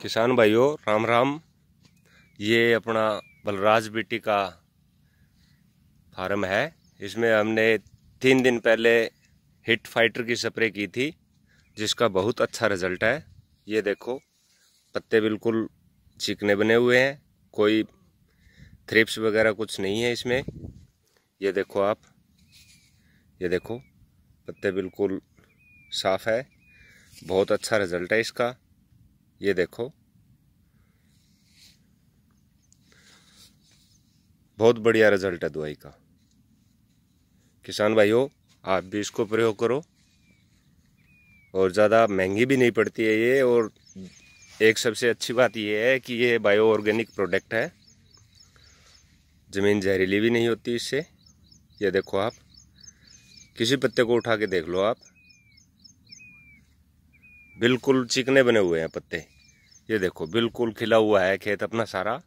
किसान भाइयों राम राम ये अपना बलराज बेटी का फार्म है इसमें हमने तीन दिन पहले हिट फाइटर की स्प्रे की थी जिसका बहुत अच्छा रिजल्ट है ये देखो पत्ते बिल्कुल चिकने बने हुए हैं कोई थ्रिप्स वगैरह कुछ नहीं है इसमें ये देखो आप ये देखो पत्ते बिल्कुल साफ़ है बहुत अच्छा रिजल्ट है इसका ये देखो बहुत बढ़िया रिजल्ट है दवाई का किसान भाइयों आप भी इसको प्रयोग करो और ज़्यादा महंगी भी नहीं पड़ती है ये और एक सबसे अच्छी बात यह है कि ये बायो ऑर्गेनिक प्रोडक्ट है ज़मीन जहरीली भी नहीं होती इससे ये देखो आप किसी पत्ते को उठा के देख लो आप बिल्कुल चिकने बने हुए हैं पत्ते ये देखो बिल्कुल खिला हुआ है खेत अपना सारा